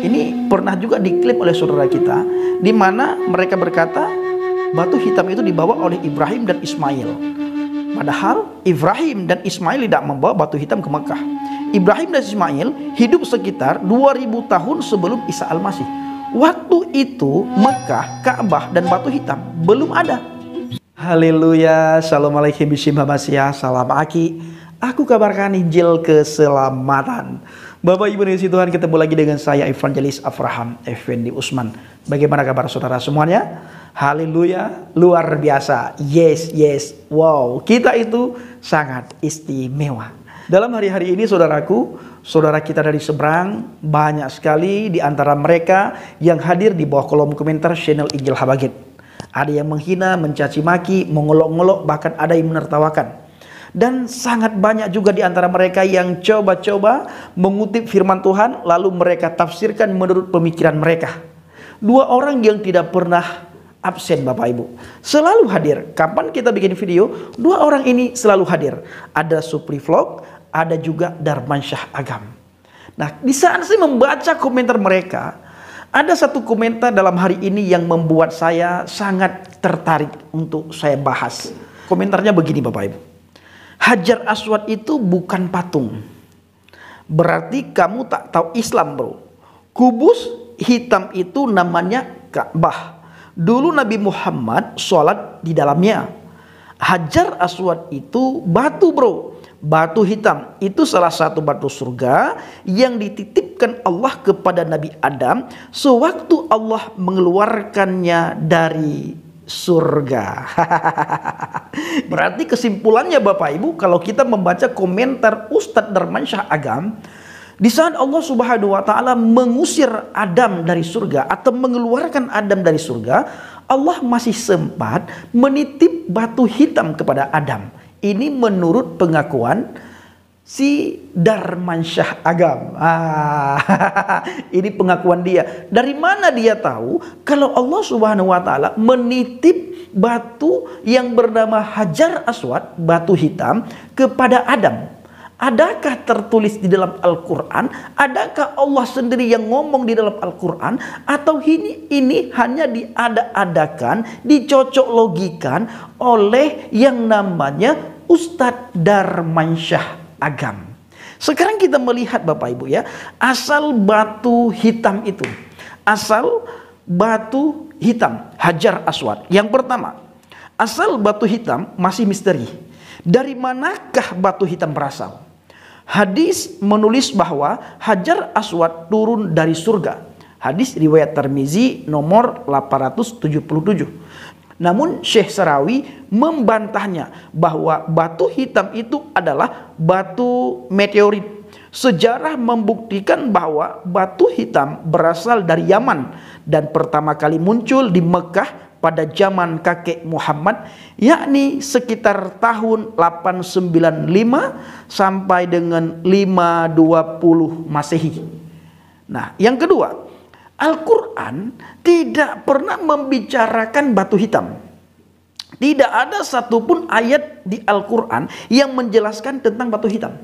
Ini pernah juga diklaim oleh saudara kita di mana mereka berkata batu hitam itu dibawa oleh Ibrahim dan Ismail. Padahal Ibrahim dan Ismail tidak membawa batu hitam ke Mekah. Ibrahim dan Ismail hidup sekitar 2000 tahun sebelum Isa Al-Masih. Waktu itu Mekah, Ka'bah dan batu hitam belum ada. Haleluya, Assalamualaikum warahmatullahi wabarakatuh. Salam Aki Aku kabarkan Injil keselamatan. Bapak Ibu di Tuhan ketemu lagi dengan saya Evangelis Afraham Effendi Usman. Bagaimana kabar saudara semuanya? Haleluya, luar biasa. Yes, yes. Wow, kita itu sangat istimewa. Dalam hari-hari ini saudaraku, saudara kita dari seberang banyak sekali di antara mereka yang hadir di bawah kolom komentar channel Injil Habagit. Ada yang menghina, mencaci maki, mengolok-ngolok, bahkan ada yang menertawakan. Dan sangat banyak juga di antara mereka yang coba-coba mengutip firman Tuhan lalu mereka tafsirkan menurut pemikiran mereka. Dua orang yang tidak pernah absen Bapak Ibu. Selalu hadir. Kapan kita bikin video, dua orang ini selalu hadir. Ada Supri Vlog, ada juga Darman Darmansyah Agam. Nah, di saat saya membaca komentar mereka, ada satu komentar dalam hari ini yang membuat saya sangat tertarik untuk saya bahas. Komentarnya begini Bapak Ibu. Hajar Aswad itu bukan patung. Berarti kamu tak tahu Islam, Bro. Kubus hitam itu namanya Ka'bah. Dulu Nabi Muhammad sholat di dalamnya. Hajar Aswad itu batu, Bro. Batu hitam itu salah satu batu surga yang dititipkan Allah kepada Nabi Adam sewaktu Allah mengeluarkannya dari surga. Berarti kesimpulannya Bapak Ibu kalau kita membaca komentar Ustadz Darmansyah Agam di saat Allah Subhanahu wa taala mengusir Adam dari surga atau mengeluarkan Adam dari surga, Allah masih sempat menitip batu hitam kepada Adam. Ini menurut pengakuan si Darmansyah Agam. Ah, ini pengakuan dia. Dari mana dia tahu kalau Allah Subhanahu wa taala menitip batu yang bernama Hajar Aswad, batu hitam kepada Adam? Adakah tertulis di dalam Al-Quran? Adakah Allah sendiri yang ngomong di dalam Al-Quran? Atau ini, ini hanya diada-adakan, dicocok logikan oleh yang namanya Ustadz Darmansyah agam. Sekarang kita melihat Bapak Ibu ya, asal batu hitam itu. Asal batu hitam, hajar aswad. Yang pertama, asal batu hitam masih misteri. Dari manakah batu hitam berasal? Hadis menulis bahwa hajar aswad turun dari surga. Hadis riwayat Termizi nomor 877. Namun Syekh Sarawi membantahnya bahwa batu hitam itu adalah batu meteorit Sejarah membuktikan bahwa batu hitam berasal dari Yaman dan pertama kali muncul di Mekah pada zaman kakek Muhammad yakni sekitar tahun 895 sampai dengan 520 Masehi. Nah, yang kedua, Al-Quran tidak pernah membicarakan batu hitam. Tidak ada satupun ayat di Al-Quran yang menjelaskan tentang batu hitam.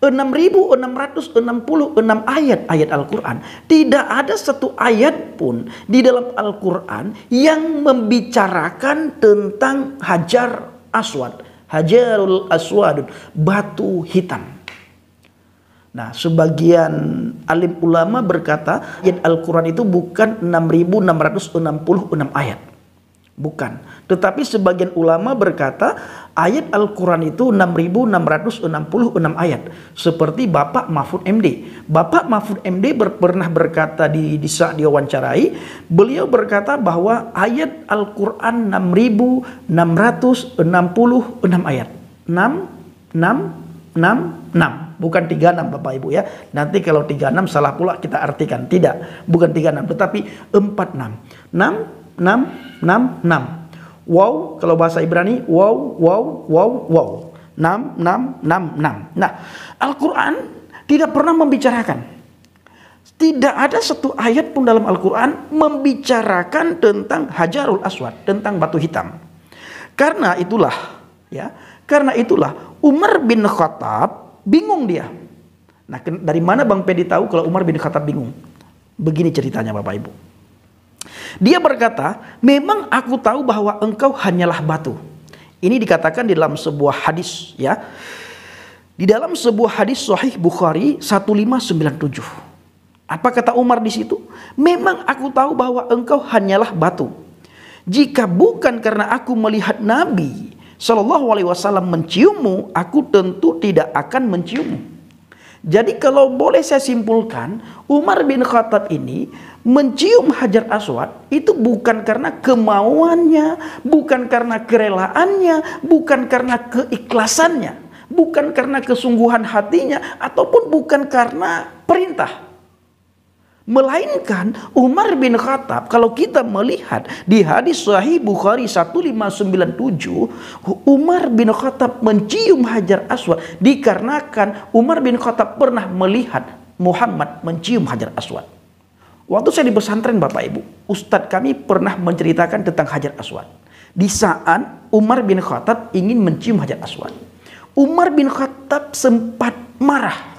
6.666 ayat ayat Al-Quran. Tidak ada satu ayat pun di dalam Al-Quran yang membicarakan tentang hajar aswad. Hajarul aswad, batu hitam. Nah, sebagian alim ulama berkata ayat Al-Quran itu bukan 6.666 ayat. Bukan. Tetapi sebagian ulama berkata ayat Al-Quran itu 6.666 ayat. Seperti Bapak Mahfud MD. Bapak Mahfud MD ber pernah berkata di, di saat diwawancarai, beliau berkata bahwa ayat Al-Quran 6.666 ayat. 6, 6, 6, 6 bukan 36 Bapak Ibu ya. Nanti kalau 36 salah pula kita artikan. Tidak, bukan 36 tetapi 46. 6 6 6 6. Wow, kalau bahasa Ibrani wow wow wow wow. 6 6 6 6. Nah, Al-Qur'an tidak pernah membicarakan tidak ada satu ayat pun dalam Al-Quran membicarakan tentang Hajarul Aswad, tentang batu hitam. Karena itulah, ya, karena itulah Umar bin Khattab Bingung dia. Nah, dari mana Bang Pedi tahu kalau Umar bin Khattab bingung? Begini ceritanya Bapak Ibu. Dia berkata, memang aku tahu bahwa engkau hanyalah batu. Ini dikatakan di dalam sebuah hadis ya. Di dalam sebuah hadis Sahih Bukhari 1597. Apa kata Umar di situ? Memang aku tahu bahwa engkau hanyalah batu. Jika bukan karena aku melihat Nabi Shallallahu Alaihi Wasallam menciummu, aku tentu tidak akan menciummu. Jadi kalau boleh saya simpulkan, Umar bin Khattab ini mencium Hajar Aswad itu bukan karena kemauannya, bukan karena kerelaannya, bukan karena keikhlasannya, bukan karena kesungguhan hatinya, ataupun bukan karena perintah Melainkan Umar bin Khattab kalau kita melihat di hadis sahih Bukhari 1597 Umar bin Khattab mencium Hajar Aswad dikarenakan Umar bin Khattab pernah melihat Muhammad mencium Hajar Aswad. Waktu saya di pesantren Bapak Ibu, Ustadz kami pernah menceritakan tentang Hajar Aswad. Di saat Umar bin Khattab ingin mencium Hajar Aswad. Umar bin Khattab sempat marah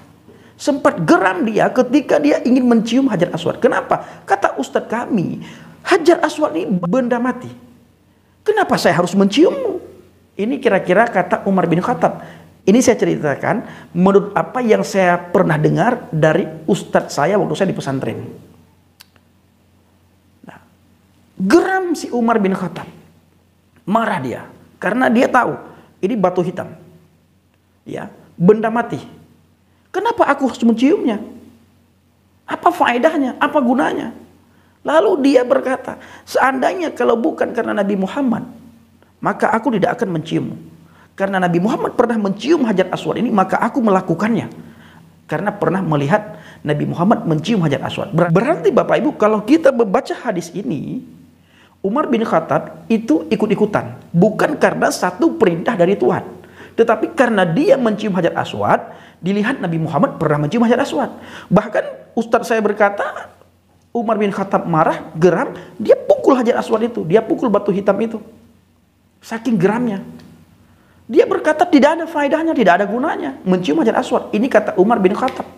Sempat geram dia ketika dia ingin mencium Hajar Aswad. Kenapa? Kata Ustadz kami, Hajar Aswad ini benda mati. Kenapa saya harus menciummu? Ini kira-kira kata Umar bin Khattab. Ini saya ceritakan menurut apa yang saya pernah dengar dari ustadz saya waktu saya di pesantren. Nah, geram si Umar bin Khattab. Marah dia karena dia tahu ini batu hitam. Ya, benda mati. Kenapa aku harus menciumnya? Apa faedahnya? Apa gunanya? Lalu dia berkata, seandainya kalau bukan karena Nabi Muhammad, maka aku tidak akan menciummu. Karena Nabi Muhammad pernah mencium Hajar Aswad ini, maka aku melakukannya. Karena pernah melihat Nabi Muhammad mencium Hajar Aswad. Berarti Bapak Ibu, kalau kita membaca hadis ini, Umar bin Khattab itu ikut-ikutan. Bukan karena satu perintah dari Tuhan. Tetapi karena dia mencium hajar aswad, dilihat Nabi Muhammad pernah mencium hajar aswad. Bahkan Ustadz saya berkata, Umar bin Khattab marah, geram, dia pukul hajar aswad itu, dia pukul batu hitam itu. Saking geramnya. Dia berkata tidak ada faedahnya, tidak ada gunanya mencium hajar aswad. Ini kata Umar bin Khattab.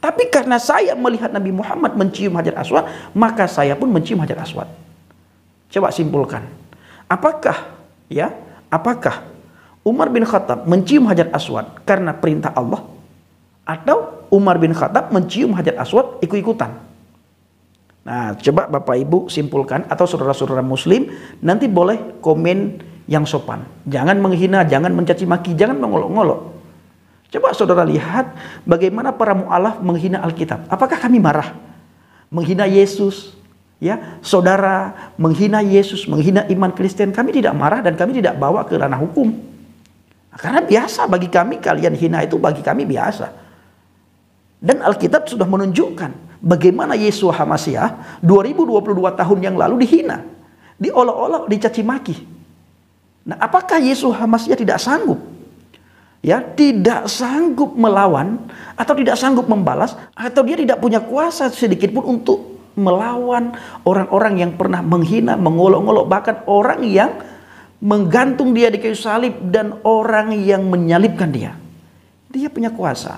Tapi karena saya melihat Nabi Muhammad mencium hajar aswad, maka saya pun mencium hajar aswad. Coba simpulkan. Apakah ya? Apakah Umar bin Khattab mencium Hajar Aswad karena perintah Allah atau Umar bin Khattab mencium Hajar Aswad ikut-ikutan? Nah, coba Bapak Ibu simpulkan atau saudara-saudara muslim nanti boleh komen yang sopan. Jangan menghina, jangan mencaci maki, jangan mengolok-ngolok. Coba saudara lihat bagaimana para mualaf menghina Alkitab. Apakah kami marah? Menghina Yesus, ya. Saudara menghina Yesus, menghina iman Kristen, kami tidak marah dan kami tidak bawa ke ranah hukum. Karena biasa bagi kami kalian hina itu bagi kami biasa. Dan Alkitab sudah menunjukkan bagaimana Yesus Hamasiah 2022 tahun yang lalu dihina, diolok-olok, dicaci maki. Nah, apakah Yesus Hamasiah tidak sanggup? Ya, tidak sanggup melawan atau tidak sanggup membalas atau dia tidak punya kuasa sedikit pun untuk melawan orang-orang yang pernah menghina, mengolok-olok bahkan orang yang menggantung dia di kayu salib dan orang yang menyalibkan dia. Dia punya kuasa,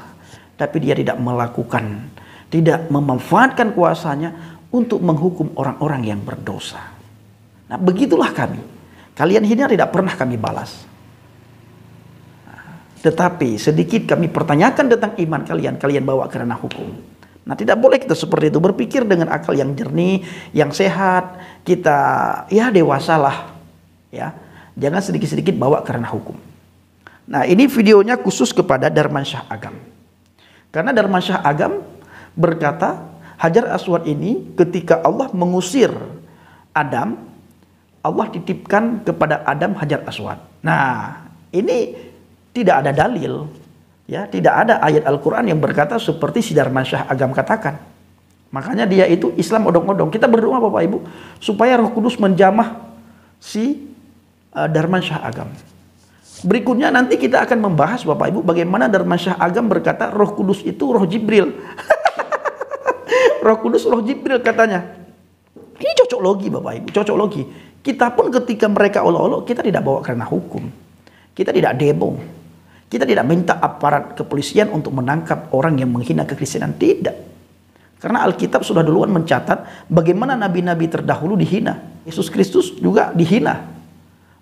tapi dia tidak melakukan, tidak memanfaatkan kuasanya untuk menghukum orang-orang yang berdosa. Nah, begitulah kami. Kalian hina tidak pernah kami balas. Tetapi sedikit kami pertanyakan tentang iman kalian, kalian bawa karena hukum. Nah tidak boleh kita seperti itu berpikir dengan akal yang jernih, yang sehat. Kita ya dewasalah ya Jangan sedikit-sedikit bawa karena hukum. Nah ini videonya khusus kepada darman Darmansyah Agam. Karena darman Darmansyah Agam berkata Hajar Aswad ini ketika Allah mengusir Adam, Allah titipkan kepada Adam Hajar Aswad. Nah ini tidak ada dalil, ya tidak ada ayat Al-Quran yang berkata seperti si Darmansyah Agam katakan. Makanya dia itu Islam odong-odong. Kita berdoa Bapak Ibu supaya Roh Kudus menjamah si uh, eh, Syah Agam. Berikutnya nanti kita akan membahas Bapak Ibu bagaimana Syah Agam berkata Roh Kudus itu Roh Jibril. roh Kudus Roh Jibril katanya. Ini cocok logi Bapak Ibu, cocok logi. Kita pun ketika mereka olok-olok kita tidak bawa karena hukum. Kita tidak demo. Kita tidak minta aparat kepolisian untuk menangkap orang yang menghina kekristenan, tidak. Karena Alkitab sudah duluan mencatat bagaimana nabi-nabi terdahulu dihina. Yesus Kristus juga dihina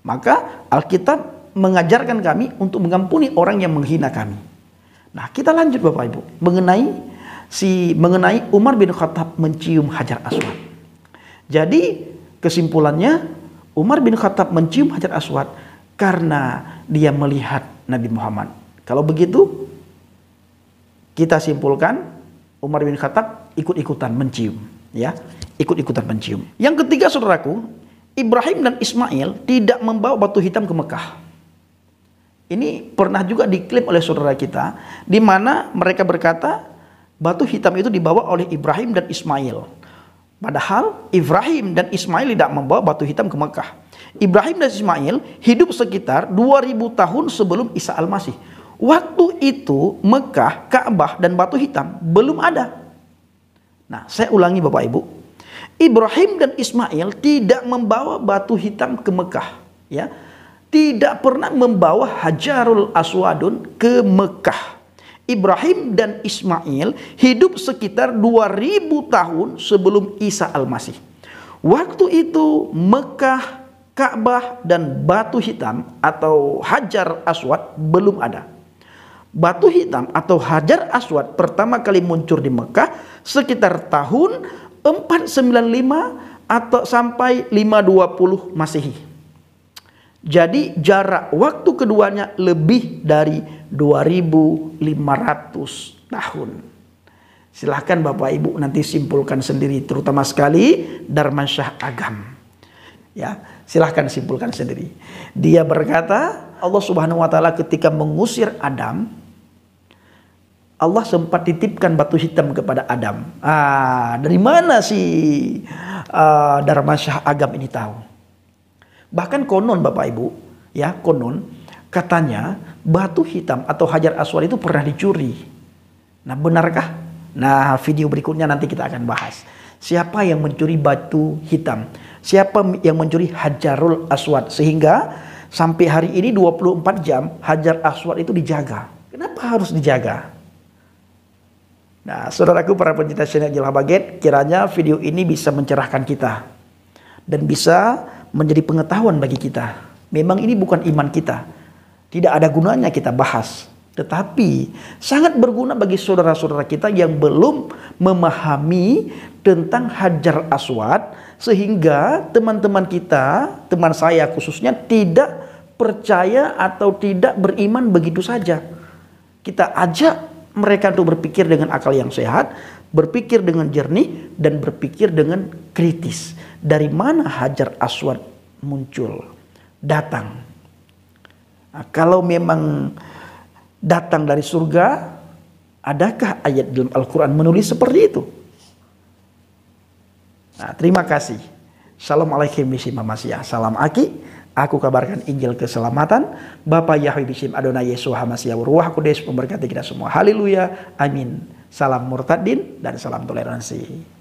maka Alkitab mengajarkan kami untuk mengampuni orang yang menghina kami. Nah, kita lanjut Bapak Ibu mengenai si mengenai Umar bin Khattab mencium Hajar Aswad. Jadi, kesimpulannya Umar bin Khattab mencium Hajar Aswad karena dia melihat Nabi Muhammad. Kalau begitu, kita simpulkan Umar bin Khattab ikut-ikutan mencium, ya. Ikut-ikutan mencium. Yang ketiga, Saudaraku, Ibrahim dan Ismail tidak membawa batu hitam ke Mekah. Ini pernah juga diklaim oleh saudara kita, di mana mereka berkata batu hitam itu dibawa oleh Ibrahim dan Ismail. Padahal Ibrahim dan Ismail tidak membawa batu hitam ke Mekah. Ibrahim dan Ismail hidup sekitar 2000 tahun sebelum Isa Al-Masih. Waktu itu Mekah, Ka'bah dan batu hitam belum ada. Nah, saya ulangi Bapak Ibu, Ibrahim dan Ismail tidak membawa batu hitam ke Mekah, ya. Tidak pernah membawa Hajarul Aswadun ke Mekah. Ibrahim dan Ismail hidup sekitar 2000 tahun sebelum Isa Al-Masih. Waktu itu Mekah, Ka'bah dan batu hitam atau Hajar Aswad belum ada. Batu hitam atau Hajar Aswad pertama kali muncul di Mekah sekitar tahun 495 atau sampai 520 Masehi. Jadi jarak waktu keduanya lebih dari 2500 tahun. Silahkan Bapak Ibu nanti simpulkan sendiri terutama sekali Darman Syah Agam. Ya, silahkan simpulkan sendiri. Dia berkata Allah Subhanahu wa taala ketika mengusir Adam Allah sempat titipkan batu hitam kepada Adam. Ah, dari mana sih ah, uh, Darmasyah Agam ini tahu? Bahkan konon Bapak Ibu, ya konon katanya batu hitam atau hajar aswad itu pernah dicuri. Nah benarkah? Nah video berikutnya nanti kita akan bahas. Siapa yang mencuri batu hitam? Siapa yang mencuri hajarul aswad? Sehingga sampai hari ini 24 jam hajar aswad itu dijaga. Kenapa harus dijaga? Nah, saudaraku para pencinta channel Jelah Baget, kiranya video ini bisa mencerahkan kita dan bisa menjadi pengetahuan bagi kita. Memang ini bukan iman kita. Tidak ada gunanya kita bahas. Tetapi sangat berguna bagi saudara-saudara kita yang belum memahami tentang Hajar Aswad sehingga teman-teman kita, teman saya khususnya tidak percaya atau tidak beriman begitu saja. Kita ajak mereka untuk berpikir dengan akal yang sehat, berpikir dengan jernih dan berpikir dengan kritis. Dari mana Hajar Aswad muncul? Datang. Nah, kalau memang datang dari surga, adakah ayat dalam Al-Qur'an menulis seperti itu? Nah, terima kasih. Assalamualaikum, warahmatullahi wabarakatuh. Salam Aki. Aku kabarkan Injil keselamatan. Bapak Yahweh Bishim Adonai Yesus HaMasya Ruah Kudus memberkati kita semua. Haleluya. Amin. Salam murtadin dan salam toleransi.